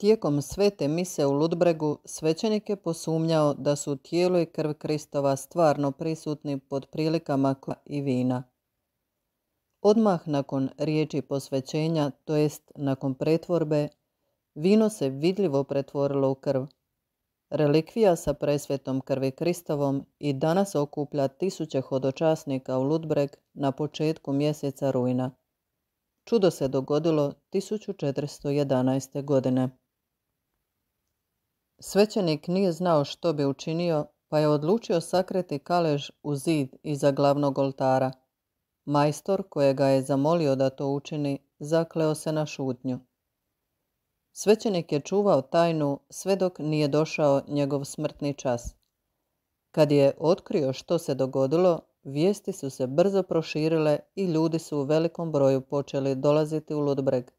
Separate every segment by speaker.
Speaker 1: Tijekom svete mise u Ludbregu svećenik je posumnjao da su tijelo i krv Kristova stvarno prisutni pod prilikama i vina. Odmah nakon riječi posvećenja, to jest nakon pretvorbe, vino se vidljivo pretvorilo u krv. Relikvija sa presvetom krvi Kristovom i danas okuplja tisuće hodočasnika u Ludbreg na početku mjeseca rujna. Čudo se dogodilo 1411. godine. Svećenik nije znao što bi učinio, pa je odlučio sakriti kalež u zid iza glavnog oltara. Majstor, kojega je zamolio da to učini, zakleo se na šutnju. Svećenik je čuvao tajnu sve dok nije došao njegov smrtni čas. Kad je otkrio što se dogodilo, vijesti su se brzo proširile i ljudi su u velikom broju počeli dolaziti u Ludbreg.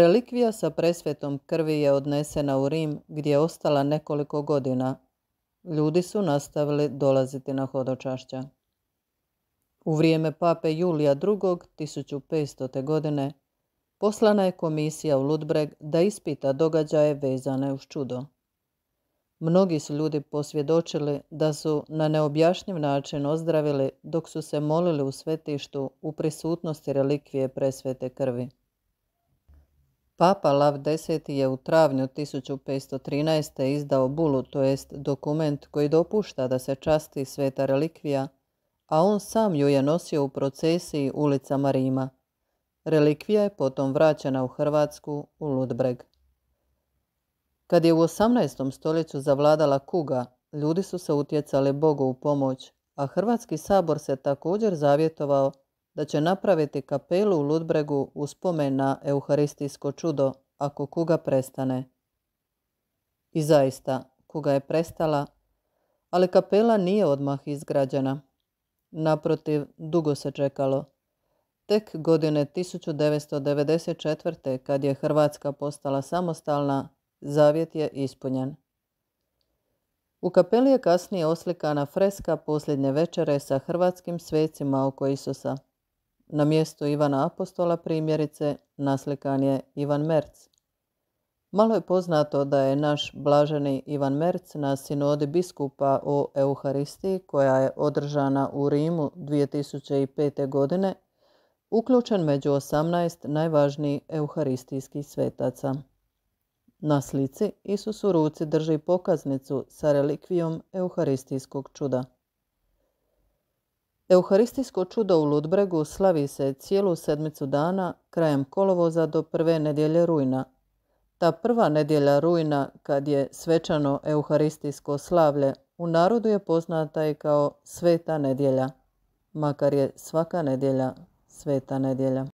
Speaker 1: Relikvija sa presvetom krvi je odnesena u Rim gdje je ostala nekoliko godina. Ljudi su nastavili dolaziti na hodočašća. U vrijeme pape Julija II. 1500. godine poslana je komisija u Ludbreg da ispita događaje vezane uz čudo. Mnogi su ljudi posvjedočili da su na neobjašnjiv način ozdravili dok su se molili u svetištu u prisutnosti relikvije presvete krvi. Papa Lav X je u travnju 1513. izdao bulu, to jest dokument koji dopušta da se časti sveta relikvija, a on sam ju je nosio u procesiji ulicama Rima. Relikvija je potom vraćena u Hrvatsku u Ludbreg. Kad je u 18. stoljeću zavladala kuga, ljudi su se utjecali Bogu u pomoć, a Hrvatski sabor se također zavjetovao da će napraviti kapelu u Ludbregu uspomen na euharistijsko čudo ako kuga prestane. I zaista, kuga je prestala, ali kapela nije odmah izgrađena. Naprotiv, dugo se čekalo. Tek godine 1994. kad je Hrvatska postala samostalna, zavjet je ispunjen. U kapeli je kasnije oslikana freska posljednje večere sa hrvatskim svecima oko Isusa – na mjestu Ivana Apostola primjerice naslikan je Ivan Merc. Malo je poznato da je naš blaženi Ivan Merc na sinodi biskupa o Euharistiji, koja je održana u Rimu 2005. godine, uključen među 18 najvažnijih euharistijskih svetaca. Na slici Isus u ruci drži pokaznicu sa relikvijom euharistijskog čuda. Euharistijsko čudo u Ludbregu slavi se cijelu sedmicu dana krajem kolovoza do prve nedjelje rujna. Ta prva nedjelja rujna, kad je svečano euharistijsko slavlje, u narodu je poznata i kao sveta nedjelja, makar je svaka nedjelja sveta nedjelja.